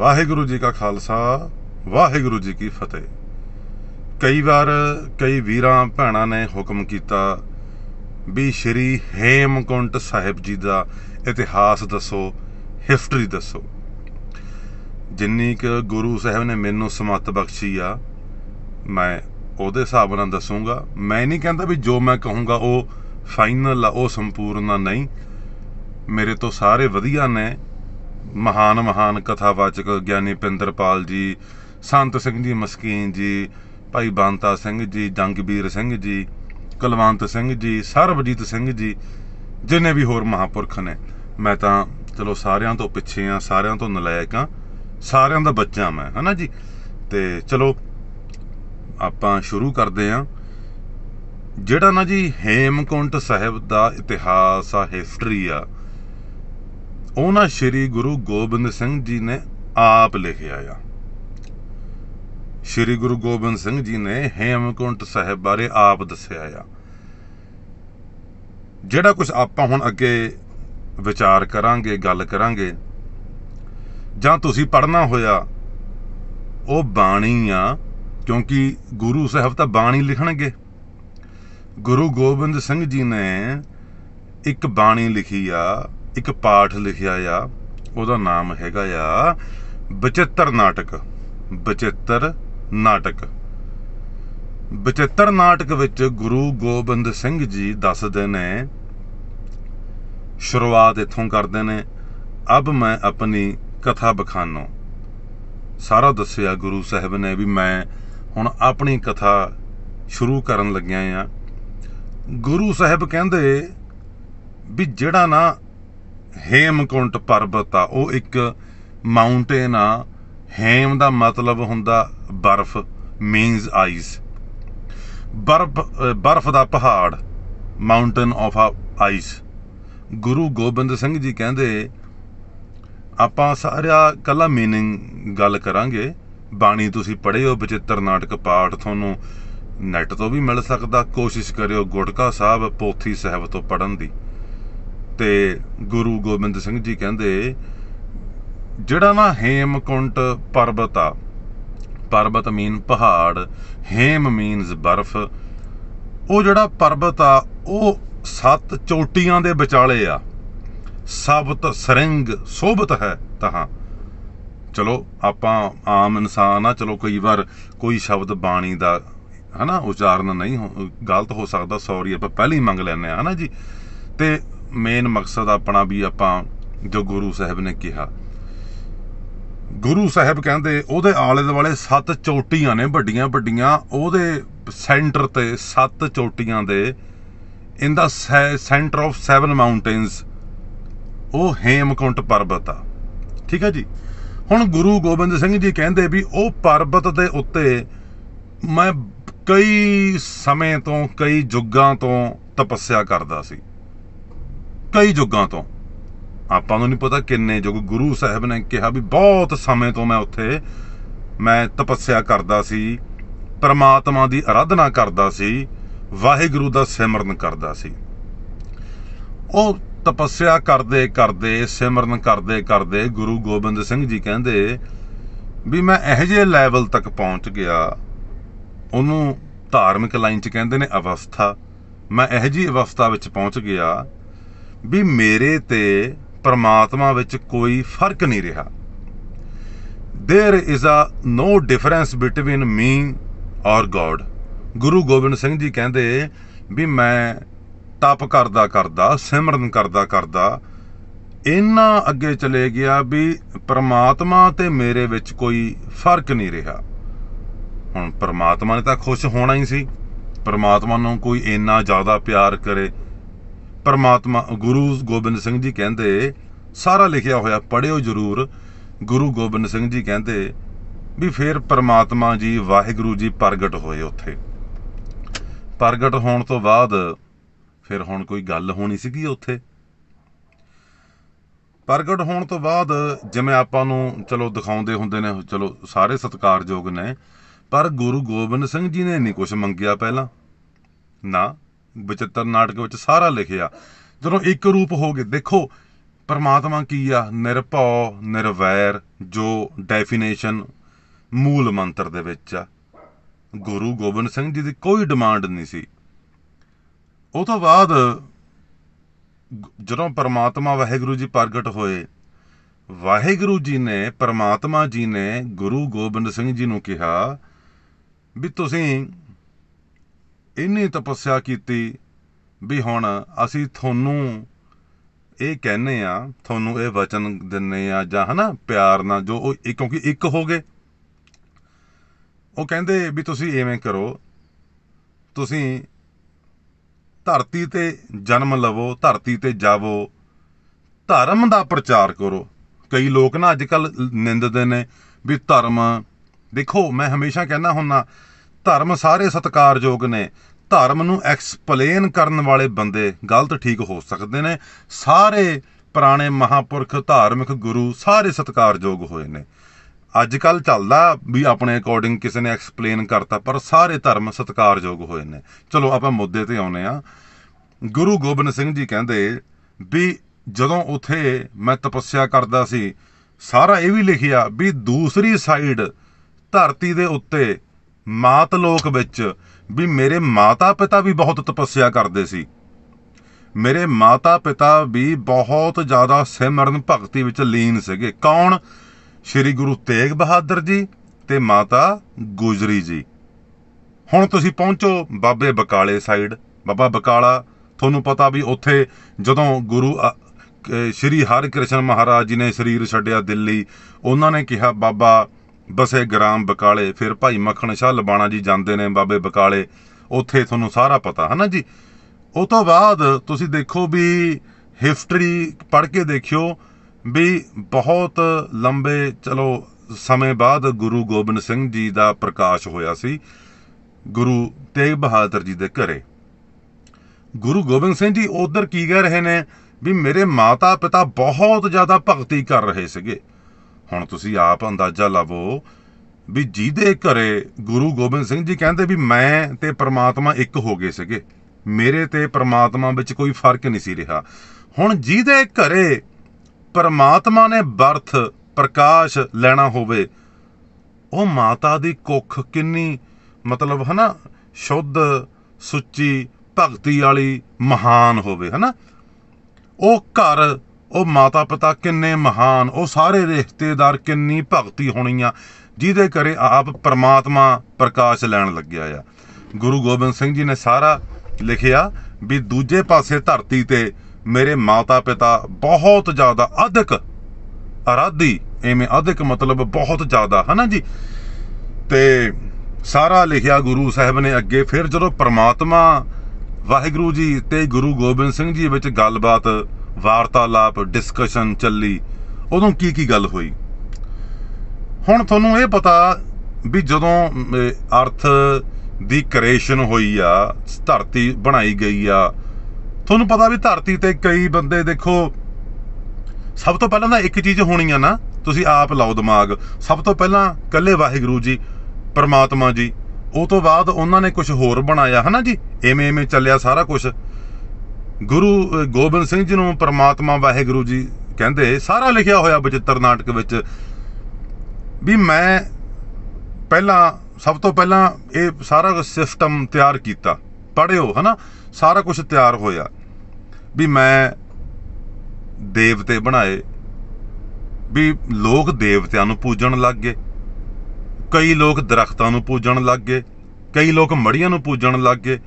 ਵਾਹਿਗੁਰੂ ਜੀ ਕਾ ਖਾਲਸਾ ਵਾਹਿਗੁਰੂ ਜੀ ਕੀ ਫਤਿਹ ਕਈ ਵਾਰ ਕਈ ਵੀਰਾਂ ਭੈਣਾਂ ਨੇ ਹੁਕਮ ਕੀਤਾ ਵੀ ਸ਼੍ਰੀ ਹੇਮਕੁੰਟ ਸਾਹਿਬ ਜੀ ਦਾ ਇਤਿਹਾਸ ਦੱਸੋ ਹਿਸਟਰੀ ਦੱਸੋ ਜਿੰਨੀ ਕਿ ਗੁਰੂ ਸਾਹਿਬ ਨੇ ਮੈਨੂੰ ਸਮਤ ਬਖਸ਼ੀ ਆ ਮੈਂ ਉਹਦੇ ਹਿਸਾਬ ਨਾਲ ਦੱਸੂਗਾ ਮੈਂ ਨਹੀਂ ਕਹਿੰਦਾ ਵੀ ਜੋ ਮੈਂ ਕਹੂੰਗਾ ਉਹ ਫਾਈਨਲ ਆ ਉਹ ਸੰਪੂਰਨ ਨਹੀਂ ਮੇਰੇ ਤੋਂ ਸਾਰੇ ਵਧੀਆ ਨੇ ਮਹਾਨ ਮਹਾਨ ਕਥਾਵਾਚਕ ਗਿਆਨੀ ਪਿੰਦਰਪਾਲ ਜੀ ਸੰਤ ਸਿੰਘ ਜੀ ਮਸਕੀਨ ਜੀ ਭਾਈ ਬੰਤਾ ਸਿੰਘ ਜੀ ਜੰਗਵੀਰ ਸਿੰਘ ਜੀ ਕਲਵੰਤ ਸਿੰਘ ਜੀ ਸਰਬਜੀਤ ਸਿੰਘ ਜੀ ਜਿਨੇ ਵੀ ਹੋਰ ਮਹਾਪੁਰਖ ਨੇ ਮੈਂ ਤਾਂ ਚਲੋ ਸਾਰਿਆਂ ਤੋਂ ਪਿੱਛੇ ਆ ਸਾਰਿਆਂ ਤੋਂ ਨਲਾਇਕ ਆ ਸਾਰਿਆਂ ਦਾ ਬੱਚਾ ਮੈਂ ਹਨਾ ਜੀ ਤੇ ਚਲੋ ਆਪਾਂ ਸ਼ੁਰੂ ਕਰਦੇ ਆ ਜਿਹੜਾ ਨਾ ਜੀ ਹੇਮਕੁੰਟ ਸਾਹਿਬ ਦਾ ਇਤਿਹਾਸ ਆ ਹਿਸਟਰੀ ਆ ਉਹਨਾਂ ਸ੍ਰੀ ਗੁਰੂ ਗੋਬਿੰਦ ਸਿੰਘ ਜੀ ਨੇ ਆਪ ਲਿਖਿਆ ਆ ਸ੍ਰੀ ਗੁਰੂ ਗੋਬਿੰਦ ਸਿੰਘ ਜੀ ਨੇ ਹੇਮਕੁੰਟ ਸਾਹਿਬ ਬਾਰੇ ਆਪ ਦੱਸਿਆ ਆ ਜਿਹੜਾ ਕੁਝ ਆਪਾਂ ਹੁਣ ਅੱਗੇ ਵਿਚਾਰ ਕਰਾਂਗੇ ਗੱਲ ਕਰਾਂਗੇ ਜਾਂ ਤੁਸੀਂ ਪੜਨਾ ਹੋਇਆ ਉਹ ਬਾਣੀ ਆ ਕਿਉਂਕਿ ਗੁਰੂ ਸਾਹਿਬ ਤਾਂ ਬਾਣੀ ਲਿਖਣਗੇ ਗੁਰੂ ਗੋਬਿੰਦ ਸਿੰਘ ਜੀ ਨੇ ਇੱਕ ਬਾਣੀ ਲਿਖੀ ਆ ਇੱਕ ਪਾਠ ਲਿਖਿਆ ਆ ਉਹਦਾ ਨਾਮ ਹੈਗਾ ਆ ਬਚਿੱਤਰ ਨਾਟਕ ਬਚਿੱਤਰ ਨਾਟਕ ਬਚਿੱਤਰ ਨਾਟਕ ਵਿੱਚ ਗੁਰੂ ਗੋਬਿੰਦ ਸਿੰਘ ਜੀ ਦੱਸਦੇ ਨੇ ਸ਼ੁਰੂਆਤ ਇੱਥੋਂ ਕਰਦੇ ਨੇ ਅਬ ਮੈਂ ਆਪਣੀ ਕਥਾ ਬਖਾਨੋ ਸਾਰਾ ਦੱਸਿਆ ਗੁਰੂ ਸਾਹਿਬ ਨੇ ਵੀ ਮੈਂ ਹੁਣ ਆਪਣੀ ਕਥਾ ਸ਼ੁਰੂ ਕਰਨ ਲੱਗਿਆ ਆ ਗੁਰੂ ਸਾਹਿਬ ਕਹਿੰਦੇ ਵੀ ਜਿਹੜਾ ਨਾ ਹੇਮਕੁੰਟ ਪਰਬਤ ਆ ਉਹ ਇੱਕ ਮਾਊਂਟੇਨ ਆ ਹੇਮ ਦਾ ਮਤਲਬ ਹੁੰਦਾ ਬਰਫ਼ ਮੀਨਸ ਆਈਸ ਬਰਫ਼ ਬਰਫ਼ ਦਾ ਪਹਾੜ mountain of ice Guru Gobind Singh ji ਕਹਿੰਦੇ ਆਪਾਂ ਸਾਰਾ ਕੱਲਾ ਮੀਨਿੰਗ ਗੱਲ ਕਰਾਂਗੇ ਬਾਣੀ ਤੁਸੀਂ ਪੜਿਓ ਬਚਿੱਤਰ ਨਾਟਕ ਪਾਠ ਤੁਹਾਨੂੰ ਨੈਟ ਤੋਂ ਵੀ ਮਿਲ ਸਕਦਾ ਕੋਸ਼ਿਸ਼ ਕਰਿਓ ਗੁੜਕਾ ਸਾਹਿਬ ਪੋਥੀ ਸਾਹਿਬ ਤੋਂ ਪੜਨ ਦੀ ਤੇ ਗੁਰੂ ਗੋਬਿੰਦ ਸਿੰਘ ਜੀ ਕਹਿੰਦੇ ਜਿਹੜਾ ਨਾ ਹੇਮਕੁੰਟ ਪਰਬਤ ਆ ਪਰਬਤ ਮੀਨ ਪਹਾੜ ਹੇਮ ਮੀਨਸ ਬਰਫ਼ ਉਹ ਜਿਹੜਾ ਪਰਬਤ ਆ ਉਹ ਸੱਤ ਚੋਟੀਆਂ ਦੇ ਵਿਚਾਲੇ ਆ ਸਬਤ ਸਰਿੰਗ ਸੋਭਤ ਹੈ ਤਹਾਂ ਚਲੋ ਆਪਾਂ ਆਮ ਇਨਸਾਨ ਆ ਚਲੋ ਕਈ ਵਾਰ ਕੋਈ ਸ਼ਬਦ ਬਾਣੀ ਦਾ ਹਨਾ ਉਚਾਰਨ ਨਹੀਂ ਗਲਤ ਹੋ ਸਕਦਾ ਸੌਰੀ ਆਪਾਂ ਪਹਿਲੀ ਮੰਗ ਲੈਨੇ ਆ ਹਨਾ ਜੀ ਤੇ ਮੇਨ ਮਕਸਦ ਆਪਣਾ ਵੀ ਆਪਾਂ ਜੋ ਗੁਰੂ ਸਾਹਿਬ ਨੇ ਕਿਹਾ ਗੁਰੂ ਸਾਹਿਬ ਕਹਿੰਦੇ ਉਹਦੇ ਆਲੇ ਦੁਆਲੇ ਸੱਤ ਚੋਟੀਆਂ ਨੇ ਵੱਡੀਆਂ ਵੱਡੀਆਂ ਉਹਦੇ ਸੈਂਟਰ ਤੇ ਸੱਤ ਚੋਟੀਆਂ ਦੇ ਇਨ ਦਾ ਸੈਂਟਰ ਆਫ ਸੈਵਨ ਮਾਊਂਟੇਨਸ ਉਹ ਹੇਮਕੁੰਟ ਪਰਬਤ ਆ ਠੀਕ ਹੈ ਜੀ ਹੁਣ ਗੁਰੂ ਗੋਬਿੰਦ ਸਿੰਘ ਜੀ ਕਹਿੰਦੇ ਵੀ ਉਹ ਪਰਬਤ ਦੇ ਉੱਤੇ ਮੈਂ ਕਈ ਸਮੇਂ ਤੋਂ ਕਈ ਜੁਗਾਂ ਤੋਂ ਤਪੱਸਿਆ ਕਰਦਾ ਸੀ ਕਈ ਜੁਗਾਂ ਤੋਂ ਆਪਾਂ ਨੂੰ ਨਹੀਂ ਪਤਾ ਕਿੰਨੇ ਜੁਗ ਗੁਰੂ ਸਾਹਿਬ ਨੇ ਕਿਹਾ ਵੀ ਬਹੁਤ ਸਮੇਂ ਤੋਂ ਮੈਂ ਉੱਥੇ ਮੈਂ ਤਪੱਸਿਆ ਕਰਦਾ ਸੀ ਪਰਮਾਤਮਾ ਦੀ ਅਰਾਧਨਾ ਕਰਦਾ ਸੀ ਵਾਹਿਗੁਰੂ ਦਾ ਸਿਮਰਨ ਕਰਦਾ ਸੀ ਉਹ ਤਪੱਸਿਆ ਕਰਦੇ ਕਰਦੇ ਸਿਮਰਨ ਕਰਦੇ ਕਰਦੇ ਗੁਰੂ ਗੋਬਿੰਦ ਸਿੰਘ ਜੀ ਕਹਿੰਦੇ ਵੀ ਮੈਂ ਇਹ ਜੇ ਲੈਵਲ ਤੱਕ ਪਹੁੰਚ ਗਿਆ ਉਹਨੂੰ ਧਾਰਮਿਕ ਲਾਈਨ 'ਚ ਕਹਿੰਦੇ ਨੇ ਅਵਸਥਾ ਮੈਂ ਇਹ ਜੀ ਅਵਸਥਾ ਵਿੱਚ ਪਹੁੰਚ ਗਿਆ ਵੀ ਮੇਰੇ ਤੇ ਪਰਮਾਤਮਾ ਵਿੱਚ ਕੋਈ ਫਰਕ ਨਹੀਂ ਰਿਹਾ there is a no difference between me ਔਰ ਗੋਡ ਗੁਰੂ ਗੋਬਿੰਦ ਸਿੰਘ ਜੀ ਕਹਿੰਦੇ ਵੀ ਮੈਂ ਤਪ ਕਰਦਾ ਕਰਦਾ ਸਿਮਰਨ ਕਰਦਾ ਕਰਦਾ ਇੰਨਾ ਅੱਗੇ ਚਲੇ ਗਿਆ ਵੀ ਪਰਮਾਤਮਾ ਤੇ ਮੇਰੇ ਵਿੱਚ ਕੋਈ ਫਰਕ ਨਹੀਂ ਰਿਹਾ ਹੁਣ ਪਰਮਾਤਮਾ ਨੇ ਤਾਂ ਖੁਸ਼ ਹੋਣਾ ਹੀ ਸੀ ਪਰਮਾਤਮਾ ਨੂੰ ਕੋਈ ਇੰਨਾ ਜ਼ਿਆਦਾ ਪਿਆਰ ਕਰੇ ਪਰਮਾਤਮਾ ਗੁਰੂ ਗੋਬਿੰਦ ਸਿੰਘ ਜੀ ਕਹਿੰਦੇ ਸਾਰਾ ਲਿਖਿਆ ਹੋਇਆ ਪੜਿਓ ਜ਼ਰੂਰ ਗੁਰੂ ਗੋਬਿੰਦ ਸਿੰਘ ਜੀ ਕਹਿੰਦੇ ਵੀ ਫੇਰ ਪਰਮਾਤਮਾ ਜੀ ਵਾਹਿਗੁਰੂ ਜੀ ਪ੍ਰਗਟ ਹੋਏ ਉੱਥੇ ਪ੍ਰਗਟ ਹੋਣ ਤੋਂ ਬਾਅਦ ਫਿਰ ਹੁਣ ਕੋਈ ਗੱਲ ਹੋਣੀ ਸੀਗੀ ਉੱਥੇ ਪ੍ਰਗਟ ਹੋਣ ਤੋਂ ਬਾਅਦ ਜਿਵੇਂ ਆਪਾਂ ਨੂੰ ਚਲੋ ਦਿਖਾਉਂਦੇ ਹੁੰਦੇ ਨੇ ਚਲੋ ਸਾਰੇ ਸਤਿਕਾਰਯੋਗ ਨੇ ਪਰ ਗੁਰੂ ਗੋਬਿੰਦ ਸਿੰਘ ਜੀ ਨੇ ਨਹੀਂ ਕੁਝ ਮੰਗਿਆ ਪਹਿਲਾਂ ਨਾ ਬਚਤਰ ਨਾਟਕ ਵਿੱਚ ਸਾਰਾ ਲਿਖਿਆ ਜਦੋਂ ਇੱਕ ਰੂਪ ਹੋ ਗਏ ਦੇਖੋ ਪਰਮਾਤਮਾ ਕੀ ਆ ਨਿਰਭਉ ਨਿਰਵੈਰ ਜੋ ਡੈਫੀਨੇਸ਼ਨ ਮੂਲ ਮੰਤਰ ਦੇ ਵਿੱਚ ਆ ਗੁਰੂ ਗੋਬਿੰਦ ਸਿੰਘ ਜੀ ਦੀ ਕੋਈ ਡਿਮਾਂਡ ਨਹੀਂ ਸੀ ਉਹ ਤੋਂ ਬਾਅਦ ਜਦੋਂ ਪਰਮਾਤਮਾ ਵਾਹਿਗੁਰੂ ਜੀ ਪ੍ਰਗਟ ਹੋਏ ਵਾਹਿਗੁਰੂ ਜੀ ਨੇ ਪਰਮਾਤਮਾ ਜੀ ਨੇ ਗੁਰੂ ਗੋਬਿੰਦ ਸਿੰਘ ਜੀ ਨੂੰ ਕਿਹਾ ਵੀ ਤੁਸੀਂ ਇੰਨੀ ਤਪੱਸਿਆ ਕੀਤੀ ਵੀ ਹੁਣ ਅਸੀਂ ਤੁਹਾਨੂੰ ਇਹ ਕਹਿੰਨੇ ਆ ਤੁਹਾਨੂੰ ਇਹ ਵਚਨ ਦਿੰਨੇ ਆ ਜਾਂ ਹਨਾ ਪਿਆਰ ਨਾਲ ਜੋ ਉਹ ਕਿਉਂਕਿ ਇੱਕ ਹੋ ਗਏ ਉਹ ਕਹਿੰਦੇ ਵੀ ਤੁਸੀਂ ਐਵੇਂ ਕਰੋ ਤੁਸੀਂ ਧਰਤੀ ਤੇ ਜਨਮ ਲਵੋ ਧਰਤੀ ਤੇ ਜਾਵੋ ਧਰਮ ਦਾ ਪ੍ਰਚਾਰ ਕਰੋ ਕਈ ਲੋਕ ਨਾ ਅੱਜ ਕੱਲ ਨਿੰਦਦੇ ਨੇ ਵੀ ਧਰਮ ਦੇਖੋ ਮੈਂ ਹਮੇਸ਼ਾ ਕਹਿੰਦਾ ਹੁੰਨਾ ਧਰਮ ਸਾਰੇ ਸਤਕਾਰਯੋਗ ਨੇ ਧਰਮ ਨੂੰ ਐਕਸਪਲੇਨ ਕਰਨ ਵਾਲੇ ਬੰਦੇ ਗਲਤ ਠੀਕ ਹੋ ਸਕਦੇ ਨੇ ਸਾਰੇ ਪੁਰਾਣੇ ਮਹਾਪੁਰਖ ਧਾਰਮਿਕ ਗੁਰੂ ਸਾਰੇ ਸਤਿਕਾਰਯੋਗ ਹੋਏ ਨੇ ਅੱਜ ਕੱਲ ਚੱਲਦਾ ਵੀ ਆਪਣੇ ਅਕੋਰਡਿੰਗ ਕਿਸੇ ਨੇ ਐਕਸਪਲੇਨ ਕਰਤਾ ਪਰ ਸਾਰੇ ਧਰਮ ਸਤਿਕਾਰਯੋਗ ਹੋਏ ਨੇ ਚਲੋ ਆਪਾਂ ਮੁੱਦੇ ਤੇ ਆਉਨੇ ਆ ਗੁਰੂ ਗੋਬਿੰਦ ਸਿੰਘ ਜੀ ਕਹਿੰਦੇ ਵੀ ਜਦੋਂ ਉਥੇ ਮੈਂ ਤਪੱਸਿਆ ਕਰਦਾ ਸੀ ਸਾਰਾ ਇਹ ਵੀ ਲਿਖਿਆ ਵੀ ਦੂਸਰੀ ਸਾਈਡ ਧਰਤੀ ਦੇ ਉੱਤੇ ਮਾਤ ਲੋਕ ਵਿੱਚ ਵੀ ਮੇਰੇ ਮਾਤਾ-ਪਿਤਾ ਵੀ ਬਹੁਤ ਤਪੱਸਿਆ ਕਰਦੇ ਸੀ ਮੇਰੇ ਮਾਤਾ-ਪਿਤਾ ਵੀ ਬਹੁਤ ਜ਼ਿਆਦਾ ਸਿਮਰਨ ਭਗਤੀ ਵਿੱਚ ਲੀਨ ਸੀਗੇ ਕੌਣ ਸ਼੍ਰੀ ਗੁਰੂ ਤੇਗ ਬਹਾਦਰ ਜੀ ਤੇ ਮਾਤਾ ਗੁਜਰੀ ਜੀ ਹੁਣ ਤੁਸੀਂ ਪਹੁੰਚੋ ਬਾਬੇ ਬਕਾਲੇ ਸਾਈਡ ਬਾਬਾ ਬਕਾਲਾ ਤੁਹਾਨੂੰ ਪਤਾ ਵੀ ਉੱਥੇ ਜਦੋਂ ਗੁਰੂ ਸ਼੍ਰੀ ਹਰਿਕ੍ਰਿਸ਼ਨ ਮਹਾਰਾਜ ਜੀ ਨੇ ਸਰੀਰ ਛੱਡਿਆ ਦਿੱਲੀ ਉਹਨਾਂ ਨੇ ਕਿਹਾ ਬਾਬਾ ਬਸੇ ਗ੍ਰਾਮ ਬਕਾਲੇ ਫਿਰ ਭਾਈ ਮੱਖਣ ਸ਼ਾਹ ਲਬਾਣਾ ਜੀ ਜਾਂਦੇ ਨੇ ਬਾਬੇ ਬਕਾਲੇ ਉੱਥੇ ਤੁਹਾਨੂੰ ਸਾਰਾ ਪਤਾ ਹੈ ਨਾ ਜੀ ਉਹ ਤੋਂ ਬਾਅਦ ਤੁਸੀਂ ਦੇਖੋ ਵੀ ਹਿਸਟਰੀ ਪੜ੍ਹ ਕੇ ਦੇਖਿਓ ਵੀ ਬਹੁਤ ਲੰਬੇ ਚਲੋ ਸਮੇਂ ਬਾਅਦ ਗੁਰੂ ਗੋਬਿੰਦ ਸਿੰਘ ਜੀ ਦਾ ਪ੍ਰਕਾਸ਼ ਹੋਇਆ ਸੀ ਗੁਰੂ ਤੇਗ ਬਹਾਦਰ ਜੀ ਦੇ ਘਰੇ ਗੁਰੂ ਗੋਬਿੰਦ ਸਿੰਘ ਜੀ ਉਧਰ ਕੀ ਕਹਿ ਰਹੇ ਨੇ ਵੀ ਮੇਰੇ ਮਾਤਾ ਪਿਤਾ ਬਹੁਤ ਜ਼ਿਆਦਾ ਭਗਤੀ ਕਰ ਰਹੇ ਸੀਗੇ ਹੁਣ ਤੁਸੀਂ ਆਪ ਅੰਦਾਜ਼ਾ ਲਾਵੋ ਵੀ ਜਿਹਦੇ ਘਰੇ ਗੁਰੂ ਗੋਬਿੰਦ ਸਿੰਘ ਜੀ ਕਹਿੰਦੇ ਵੀ ਮੈਂ ਤੇ ਪ੍ਰਮਾਤਮਾ ਇੱਕ ਹੋ ਗਏ ਸੀਗੇ ਮੇਰੇ ਤੇ ਪ੍ਰਮਾਤਮਾ ਵਿੱਚ ਕੋਈ ਫਰਕ ਨਹੀਂ ਸੀ ਰਿਹਾ ਹੁਣ ਜਿਹਦੇ ਘਰੇ ਪਰਮਾਤਮਾ ਨੇ ਬਰਥ ਪ੍ਰਕਾਸ਼ ਲੈਣਾ ਹੋਵੇ ਉਹ ਮਾਤਾ ਦੀ ਕੁੱਖ ਕਿੰਨੀ ਮਤਲਬ ਹਨਾ ਸ਼ੁੱਧ ਸੁੱਚੀ ਭਗਤੀ ਵਾਲੀ ਮਹਾਨ ਹੋਵੇ ਹਨਾ ਉਹ ਘਰ ਉਹ ਮਾਤਾ ਪਿਤਾ ਕਿੰਨੇ ਮਹਾਨ ਉਹ ਸਾਰੇ ਰਿਸ਼ਤੇਦਾਰ ਕਿੰਨੀ ਭਗਤੀ ਹੋਣੀ ਆ ਜਿਹਦੇ ਕਰੇ ਆਪ ਪਰਮਾਤਮਾ ਪ੍ਰਕਾਸ਼ ਲੈਣ ਲੱਗਿਆ ਆ ਗੁਰੂ ਗੋਬਿੰਦ ਸਿੰਘ ਜੀ ਨੇ ਸਾਰਾ ਲਿਖਿਆ ਵੀ ਦੂਜੇ ਪਾਸੇ ਧਰਤੀ ਤੇ ਮੇਰੇ ਮਾਤਾ ਪਿਤਾ ਬਹੁਤ ਜ਼ਿਆਦਾ ਅਧਿਕ ਅਰਾਧੀ ਐਵੇਂ ਅਧਿਕ ਮਤਲਬ ਬਹੁਤ ਜ਼ਿਆਦਾ ਹਨਾ ਜੀ ਤੇ ਸਾਰਾ ਲਿਖਿਆ ਗੁਰੂ ਸਾਹਿਬ ਨੇ ਅੱਗੇ ਫਿਰ ਜਦੋਂ ਪ੍ਰਮਾਤਮਾ ਵਾਹਿਗੁਰੂ ਜੀ ਤੇ ਗੁਰੂ ਗੋਬਿੰਦ ਸਿੰਘ ਜੀ ਵਿੱਚ ਗੱਲਬਾਤ ਵਾਰਤਾਲਾਪ ਡਿਸਕਸ਼ਨ ਚੱਲੀ ਉਦੋਂ ਕੀ ਕੀ ਗੱਲ ਹੋਈ ਹੁਣ ਤੁਹਾਨੂੰ ਇਹ ਪਤਾ ਵੀ ਜਦੋਂ ਅਰਥ ਦੀ ਕ੍ਰੀਏਸ਼ਨ ਹੋਈ ਆ ਧਰਤੀ ਬਣਾਈ ਗਈ ਆ ਤੁਹਾਨੂੰ ਪਤਾ ਵੀ ਧਰਤੀ ਤੇ ਕਈ ਬੰਦੇ ਦੇਖੋ ਸਭ ਤੋਂ ਪਹਿਲਾਂ ਤਾਂ ਇੱਕ ਚੀਜ਼ ਹੋਣੀ ਆ ਨਾ ਤੁਸੀਂ ਆਪ ਲਾਓ ਦਿਮਾਗ ਸਭ ਤੋਂ ਪਹਿਲਾਂ ਕੱਲੇ ਵਾਹਿਗੁਰੂ ਜੀ ਪਰਮਾਤਮਾ ਜੀ ਉਹ ਤੋਂ ਬਾਅਦ ਉਹਨਾਂ ਨੇ ਕੁਝ ਹੋਰ ਬਣਾਇਆ ਹਨਾ ਜੀ ਐਵੇਂ ਐਵੇਂ ਚੱਲਿਆ ਸਾਰਾ ਕੁਝ ਗੁਰੂ ਗੋਬਿੰਦ ਸਿੰਘ ਜੀ ਨੂੰ ਪਰਮਾਤਮਾ ਵਾਹਿਗੁਰੂ ਜੀ ਕਹਿੰਦੇ ਸਾਰਾ ਲਿਖਿਆ ਹੋਇਆ ਬਚਿੱਤਰ ਨਾਟਕ ਵਿੱਚ ਵੀ ਮੈਂ ਪਹਿਲਾਂ ਸਭ ਤੋਂ ਪਹਿਲਾਂ ਇਹ ਸਾਰਾ ਸਿਸਟਮ ਤਿਆਰ ਕੀਤਾ ਪੜਿਓ ਹਨਾ ਸਾਰਾ ਕੁਝ ਤਿਆਰ ਹੋਇਆ ਵੀ ਮੈਂ ਦੇਵਤੇ ਬਣਾਏ ਵੀ ਲੋਕ ਦੇਵਤਿਆਂ ਨੂੰ ਪੂਜਣ ਲੱਗ ਗਏ ਕਈ ਲੋਕ ਦਰਖਤਾਂ ਨੂੰ ਪੂਜਣ ਲੱਗ ਗਏ ਕਈ ਲੋਕ ਮੜੀਆਂ ਨੂੰ ਪੂਜਣ ਲੱਗ ਗਏ